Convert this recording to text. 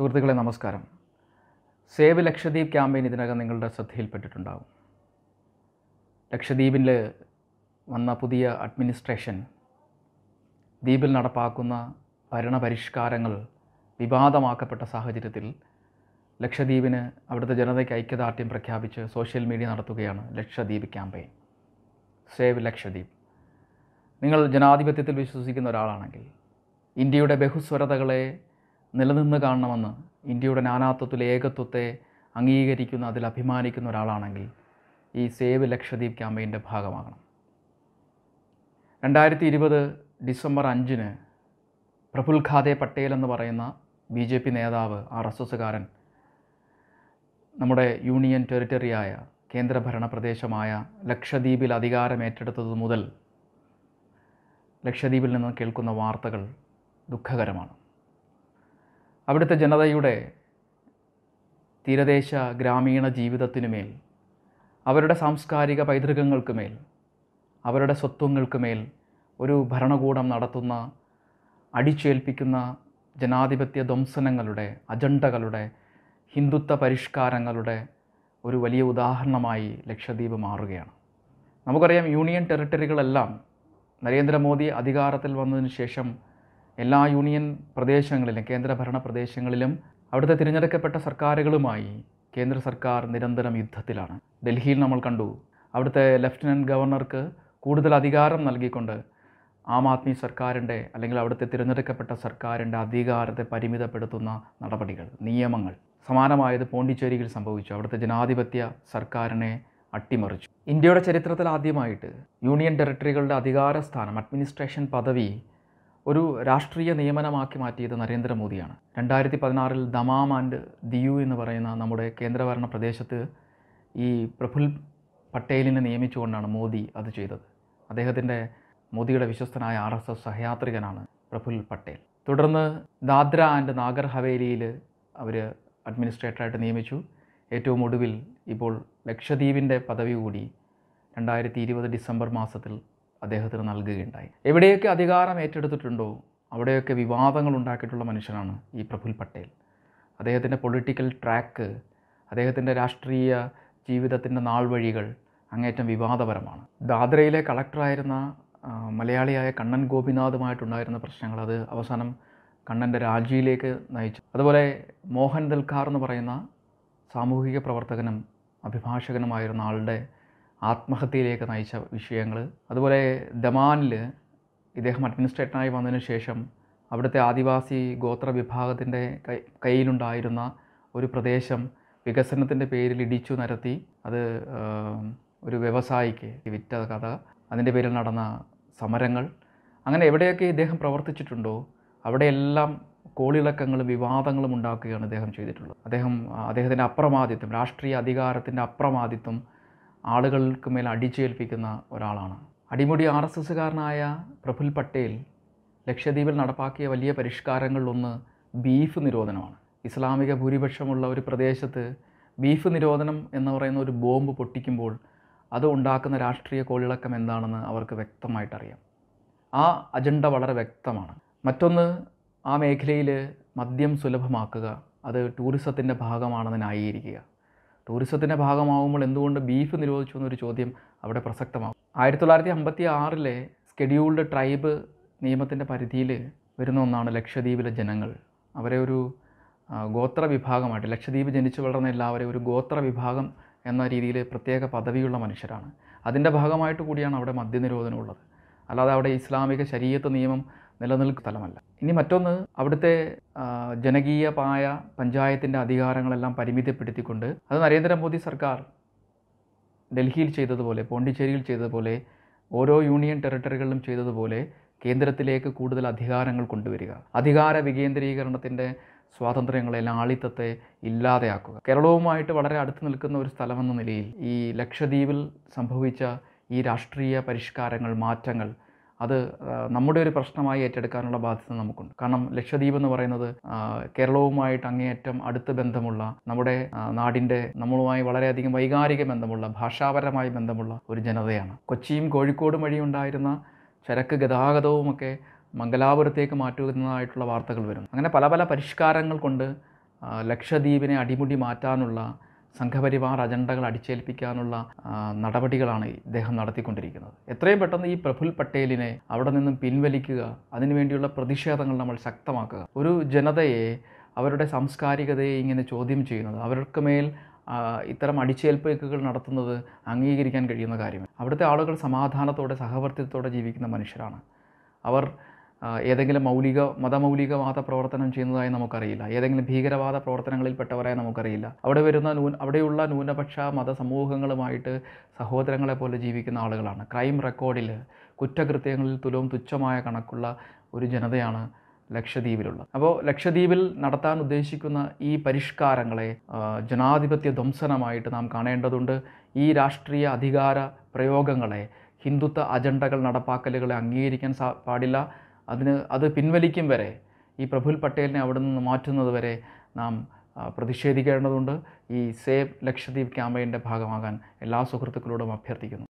സുഹൃത്തുക്കളെ നമസ്കാരം save Lakshadweep campaign ഇതിനകം നിങ്ങളുടെ ശ്രദ്ധയിൽപ്പെട്ടിട്ടുണ്ടാകും ലക്ഷദ്വീപിൽ വന്ന പുതിയ അഡ്മിനിസ്ട്രേഷൻ ദ്വീപിൽ നടപ്പാക്കുന്ന ഭരണപരിഷ്കാരങ്ങൾ വിവാദമാക്കപ്പെട്ട സാഹചര്യത്തിൽ ലക്ഷദ്വീപിന് അവിടുത്തെ ജനതയ്ക്ക് ഐക്യദാർഢ്യം പ്രഖ്യാപിച്ച് സോഷ്യൽ മീഡിയ നടത്തുകയാണ് ലക്ഷദ്വീപ് ക്യാമ്പയിൻ സേവ് ലക്ഷദ്വീപ് നിങ്ങൾ ജനാധിപത്യത്തിൽ വിശ്വസിക്കുന്ന ഒരാളാണെങ്കിൽ ഇന്ത്യയുടെ ബഹുസ്വരതകളെ നിലനിന്ന് കാണണമെന്ന് ഇന്ത്യയുടെ നാനാത്വത്തിൽ ഏകത്വത്തെ അംഗീകരിക്കുന്ന അതിൽ അഭിമാനിക്കുന്ന ഒരാളാണെങ്കിൽ ഈ സേവ് ലക്ഷദ്വീപ് ക്യാമ്പയിൻ്റെ ഭാഗമാകണം രണ്ടായിരത്തി ഇരുപത് ഡിസംബർ അഞ്ചിന് പ്രഫുൽ ഖാദേ പട്ടേൽ എന്ന് പറയുന്ന ബി ജെ പി നേതാവ് ആർ എസ് എസ്സുകാരൻ നമ്മുടെ യൂണിയൻ ടെറിട്ടറിയായ കേന്ദ്രഭരണ പ്രദേശമായ ലക്ഷദ്വീപിൽ അധികാരമേറ്റെടുത്തത് മുതൽ ലക്ഷദ്വീപിൽ നിന്ന് കേൾക്കുന്ന വാർത്തകൾ ദുഃഖകരമാണ് അവിടുത്തെ ജനതയുടെ തീരദേശ ഗ്രാമീണ ജീവിതത്തിനുമേൽ അവരുടെ സാംസ്കാരിക പൈതൃകങ്ങൾക്ക് മേൽ അവരുടെ സ്വത്വങ്ങൾക്ക് മേൽ ഒരു ഭരണകൂടം നടത്തുന്ന അടിച്ചേൽപ്പിക്കുന്ന ജനാധിപത്യ ധ്വംസനങ്ങളുടെ അജണ്ടകളുടെ ഹിന്ദുത്വ പരിഷ്കാരങ്ങളുടെ ഒരു വലിയ ഉദാഹരണമായി ലക്ഷദ്വീപ് മാറുകയാണ് നമുക്കറിയാം യൂണിയൻ ടെറിട്ടറികളെല്ലാം നരേന്ദ്രമോദി അധികാരത്തിൽ വന്നതിന് ശേഷം എല്ലാ യൂണിയൻ പ്രദേശങ്ങളിലും കേന്ദ്രഭരണ പ്രദേശങ്ങളിലും അവിടുത്തെ തിരഞ്ഞെടുക്കപ്പെട്ട സർക്കാരുകളുമായി കേന്ദ്ര സർക്കാർ നിരന്തരം യുദ്ധത്തിലാണ് ഡൽഹിയിൽ നമ്മൾ കണ്ടു അവിടുത്തെ ലഫ്റ്റനൻറ്റ് ഗവർണർക്ക് കൂടുതൽ അധികാരം നൽകിക്കൊണ്ട് ആം ആദ്മി സർക്കാരിൻ്റെ അല്ലെങ്കിൽ അവിടുത്തെ തിരഞ്ഞെടുക്കപ്പെട്ട സർക്കാരിൻ്റെ അധികാരത്തെ പരിമിതപ്പെടുത്തുന്ന നടപടികൾ നിയമങ്ങൾ സമാനമായത് പോണ്ടിച്ചേരിയിൽ സംഭവിച്ചു അവിടുത്തെ ജനാധിപത്യ സർക്കാരിനെ അട്ടിമറിച്ചു ഇന്ത്യയുടെ ചരിത്രത്തിൽ ആദ്യമായിട്ട് യൂണിയൻ ടെറിട്ടറികളുടെ സ്ഥാനം അഡ്മിനിസ്ട്രേഷൻ പദവി ഒരു രാഷ്ട്രീയ നിയമനമാക്കി മാറ്റിയത് നരേന്ദ്രമോദിയാണ് രണ്ടായിരത്തി പതിനാറിൽ ദമാം ആൻഡ് ദിയു എന്ന് പറയുന്ന നമ്മുടെ കേന്ദ്രഭരണ പ്രദേശത്ത് ഈ പ്രഫുൽ പട്ടേലിനെ നിയമിച്ചുകൊണ്ടാണ് മോദി അത് ചെയ്തത് അദ്ദേഹത്തിൻ്റെ മോദിയുടെ വിശ്വസ്തനായ ആർ എസ് എസ് സഹയാത്രികനാണ് പ്രഫുൽ പട്ടേൽ തുടർന്ന് ദാദ്ര ആൻഡ് നാഗർ ഹവേലിയിൽ അവർ അഡ്മിനിസ്ട്രേറ്ററായിട്ട് നിയമിച്ചു ഏറ്റവും ഒടുവിൽ ഇപ്പോൾ ലക്ഷദ്വീപിൻ്റെ പദവി കൂടി രണ്ടായിരത്തി ഇരുപത് ഡിസംബർ മാസത്തിൽ അദ്ദേഹത്തിന് നൽകുകയുണ്ടായി എവിടെയൊക്കെ അധികാരം ഏറ്റെടുത്തിട്ടുണ്ടോ അവിടെയൊക്കെ വിവാദങ്ങൾ ഉണ്ടാക്കിയിട്ടുള്ള മനുഷ്യനാണ് ഈ പ്രഫുൽ പട്ടേൽ അദ്ദേഹത്തിൻ്റെ പൊളിറ്റിക്കൽ ട്രാക്ക് അദ്ദേഹത്തിൻ്റെ രാഷ്ട്രീയ ജീവിതത്തിൻ്റെ നാൾ വഴികൾ അങ്ങേറ്റം വിവാദപരമാണ് ദാദ്രയിലെ കളക്ടറായിരുന്ന മലയാളിയായ കണ്ണൻ ഗോപിനാഥുമായിട്ടുണ്ടായിരുന്ന പ്രശ്നങ്ങൾ അത് അവസാനം കണ്ണൻ്റെ രാജിയിലേക്ക് നയിച്ചു അതുപോലെ മോഹൻ ദൽക്കാർ എന്ന് പറയുന്ന സാമൂഹിക പ്രവർത്തകനും അഭിഭാഷകനുമായിരുന്ന ആളുടെ ആത്മഹത്യയിലേക്ക് നയിച്ച വിഷയങ്ങൾ അതുപോലെ ദമാനിൽ ഇദ്ദേഹം അഡ്മിനിസ്ട്രേറ്ററായി വന്നതിന് ശേഷം അവിടുത്തെ ആദിവാസി ഗോത്ര വിഭാഗത്തിൻ്റെ കൈ കയ്യിലുണ്ടായിരുന്ന ഒരു പ്രദേശം വികസനത്തിൻ്റെ പേരിൽ ഇടിച്ചു നിരത്തി അത് ഒരു വ്യവസായിക്ക് വിറ്റ കഥ അതിൻ്റെ പേരിൽ നടന്ന സമരങ്ങൾ അങ്ങനെ എവിടെയൊക്കെ ഇദ്ദേഹം പ്രവർത്തിച്ചിട്ടുണ്ടോ അവിടെയെല്ലാം കോളിളക്കങ്ങളും വിവാദങ്ങളും ഉണ്ടാക്കുകയാണ് ഇദ്ദേഹം ചെയ്തിട്ടുള്ളത് അദ്ദേഹം അദ്ദേഹത്തിൻ്റെ അപ്രമാദിത്വം രാഷ്ട്രീയ അധികാരത്തിൻ്റെ അപ്രമാദിത്വം ആളുകൾക്ക് മേൽ അടിച്ചേൽപ്പിക്കുന്ന ഒരാളാണ് അടിമുടി ആർ എസ് എസ്സുകാരനായ പ്രഫുൽ പട്ടേൽ ലക്ഷദ്വീപിൽ നടപ്പാക്കിയ വലിയ പരിഷ്കാരങ്ങളിലൊന്ന് ബീഫ് നിരോധനമാണ് ഇസ്ലാമിക ഭൂരിപക്ഷമുള്ള ഒരു പ്രദേശത്ത് ബീഫ് നിരോധനം എന്ന് പറയുന്ന ഒരു ബോംബ് പൊട്ടിക്കുമ്പോൾ അത് ഉണ്ടാക്കുന്ന രാഷ്ട്രീയ കോളിളക്കം എന്താണെന്ന് അവർക്ക് വ്യക്തമായിട്ടറിയാം ആ അജണ്ട വളരെ വ്യക്തമാണ് മറ്റൊന്ന് ആ മേഖലയിൽ മദ്യം സുലഭമാക്കുക അത് ടൂറിസത്തിൻ്റെ ഭാഗമാണെന്ന് ന്യായീകരിക്കുക ടൂറിസത്തിൻ്റെ ഭാഗമാവുമ്പോൾ എന്തുകൊണ്ട് ബീഫ് നിരോധിച്ചു എന്നൊരു ചോദ്യം അവിടെ പ്രസക്തമാകും ആയിരത്തി തൊള്ളായിരത്തി അമ്പത്തി ആറിലെ സ്കെഡ്യൂൾഡ് ട്രൈബ് നിയമത്തിൻ്റെ പരിധിയിൽ വരുന്ന ഒന്നാണ് ലക്ഷദ്വീപിലെ ജനങ്ങൾ അവരെ ഒരു ഗോത്ര വിഭാഗമായിട്ട് ലക്ഷദ്വീപ് ജനിച്ചു വളർന്ന എല്ലാവരെയും ഒരു ഗോത്ര വിഭാഗം എന്ന രീതിയിൽ പ്രത്യേക പദവിയുള്ള മനുഷ്യരാണ് അതിൻ്റെ ഭാഗമായിട്ട് കൂടിയാണ് അവിടെ മദ്യനിരോധനം ഉള്ളത് അല്ലാതെ അവിടെ ഇസ്ലാമിക ശരീരത്ത് നിയമം നിലനിൽക്കുന്ന സ്ഥലമല്ല ഇനി മറ്റൊന്ന് അവിടുത്തെ ജനകീയമായ പഞ്ചായത്തിൻ്റെ അധികാരങ്ങളെല്ലാം പരിമിതപ്പെടുത്തിക്കൊണ്ട് അത് നരേന്ദ്രമോദി സർക്കാർ ഡൽഹിയിൽ ചെയ്തതുപോലെ പോണ്ടിച്ചേരിയിൽ ചെയ്തതുപോലെ ഓരോ യൂണിയൻ ടെറിട്ടറികളിലും ചെയ്തതുപോലെ കേന്ദ്രത്തിലേക്ക് കൂടുതൽ അധികാരങ്ങൾ കൊണ്ടുവരിക അധികാര വികേന്ദ്രീകരണത്തിൻ്റെ സ്വാതന്ത്ര്യങ്ങളെ ലാളിത്തത്തെ ഇല്ലാതെയാക്കുക കേരളവുമായിട്ട് വളരെ അടുത്ത് നിൽക്കുന്ന ഒരു സ്ഥലമെന്ന നിലയിൽ ഈ ലക്ഷദ്വീപിൽ സംഭവിച്ച ഈ രാഷ്ട്രീയ പരിഷ്കാരങ്ങൾ മാറ്റങ്ങൾ അത് നമ്മുടെ ഒരു പ്രശ്നമായി ഏറ്റെടുക്കാനുള്ള ബാധ്യത നമുക്കുണ്ട് കാരണം ലക്ഷദ്വീപ് എന്ന് പറയുന്നത് കേരളവുമായിട്ട് അങ്ങേയറ്റം അടുത്ത ബന്ധമുള്ള നമ്മുടെ നാടിൻ്റെ നമ്മളുമായി വളരെയധികം വൈകാരിക ബന്ധമുള്ള ഭാഷാപരമായി ബന്ധമുള്ള ഒരു ജനതയാണ് കൊച്ചിയും കോഴിക്കോടും വഴിയുണ്ടായിരുന്ന ചരക്ക് ഗതാഗതവുമൊക്കെ മംഗലാപുരത്തേക്ക് മാറ്റുന്നതായിട്ടുള്ള വാർത്തകൾ വരുന്നു അങ്ങനെ പല പല പരിഷ്കാരങ്ങൾ കൊണ്ട് ലക്ഷദ്വീപിനെ അടിമുടി മാറ്റാനുള്ള സംഘപരിവാർ അജണ്ടകൾ അടിച്ചേൽപ്പിക്കാനുള്ള നടപടികളാണ് ഇദ്ദേഹം നടത്തിക്കൊണ്ടിരിക്കുന്നത് എത്രയും പെട്ടെന്ന് ഈ പ്രഫുൽ പട്ടേലിനെ അവിടെ നിന്നും പിൻവലിക്കുക അതിനുവേണ്ടിയുള്ള പ്രതിഷേധങ്ങൾ നമ്മൾ ശക്തമാക്കുക ഒരു ജനതയെ അവരുടെ സാംസ്കാരികതയെ ഇങ്ങനെ ചോദ്യം ചെയ്യുന്നത് അവർക്ക് മേൽ ഇത്തരം അടിച്ചേൽപ്പിക്കൽ നടത്തുന്നത് അംഗീകരിക്കാൻ കഴിയുന്ന കാര്യമാണ് അവിടുത്തെ ആളുകൾ സമാധാനത്തോടെ സഹവർത്തിത്വത്തോടെ ജീവിക്കുന്ന മനുഷ്യരാണ് അവർ ഏതെങ്കിലും മൗലിക മതമൗലികവാദ പ്രവർത്തനം ചെയ്യുന്നതായി നമുക്കറിയില്ല ഏതെങ്കിലും ഭീകരവാദ പെട്ടവരായി നമുക്കറിയില്ല അവിടെ വരുന്ന ന്യൂ അവിടെയുള്ള ന്യൂനപക്ഷ മതസമൂഹങ്ങളുമായിട്ട് സഹോദരങ്ങളെ പോലെ ജീവിക്കുന്ന ആളുകളാണ് ക്രൈം റെക്കോർഡിൽ കുറ്റകൃത്യങ്ങളിൽ തുലവും തുച്ഛമായ കണക്കുള്ള ഒരു ജനതയാണ് ലക്ഷദ്വീപിലുള്ളത് അപ്പോൾ ലക്ഷദ്വീപിൽ നടത്താൻ ഉദ്ദേശിക്കുന്ന ഈ പരിഷ്കാരങ്ങളെ ജനാധിപത്യ ധ്വംസനമായിട്ട് നാം കാണേണ്ടതുണ്ട് ഈ രാഷ്ട്രീയ അധികാര പ്രയോഗങ്ങളെ ഹിന്ദുത്വ അജണ്ടകൾ നടപ്പാക്കലുകളെ അംഗീകരിക്കാൻ പാടില്ല അതിന് അത് പിൻവലിക്കും വരെ ഈ പ്രഫുൽ പട്ടേലിനെ അവിടെ നിന്ന് മാറ്റുന്നത് വരെ നാം പ്രതിഷേധിക്കേണ്ടതുണ്ട് ഈ സേവ് ലക്ഷദ്വീപ് ക്യാമ്പയിൻ്റെ ഭാഗമാകാൻ എല്ലാ സുഹൃത്തുക്കളോടും അഭ്യർത്ഥിക്കുന്നു